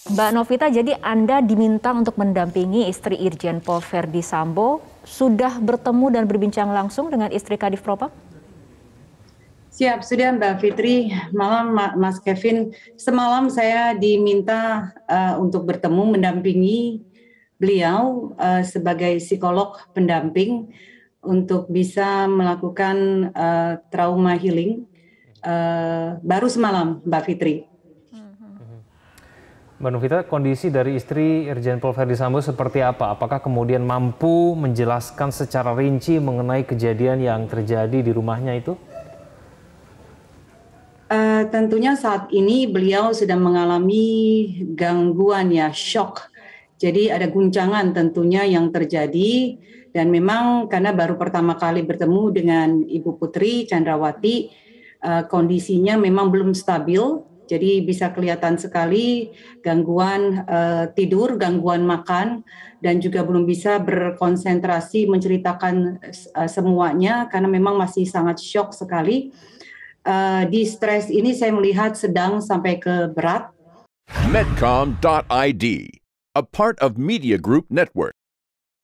Mbak Novita, jadi Anda diminta untuk mendampingi istri Irjen Pol Verdi Sambo. Sudah bertemu dan berbincang langsung dengan istri Kadif Propam? Siap, sudah Mbak Fitri. Malam Mas Kevin, semalam saya diminta uh, untuk bertemu mendampingi beliau uh, sebagai psikolog pendamping untuk bisa melakukan uh, trauma healing uh, baru semalam Mbak Fitri. Mbak Novita, kondisi dari istri Irjen Pol Verdi Sambo seperti apa? Apakah kemudian mampu menjelaskan secara rinci mengenai kejadian yang terjadi di rumahnya itu? Uh, tentunya saat ini beliau sedang mengalami gangguan ya, shock. Jadi ada guncangan tentunya yang terjadi dan memang karena baru pertama kali bertemu dengan Ibu Putri Chandrawati, uh, eh, kondisinya memang belum stabil jadi bisa kelihatan sekali gangguan uh, tidur, gangguan makan, dan juga belum bisa berkonsentrasi menceritakan uh, semuanya karena memang masih sangat shock sekali. Uh, di stres ini saya melihat sedang sampai ke berat. Medcom.id, a part of Media Group Network.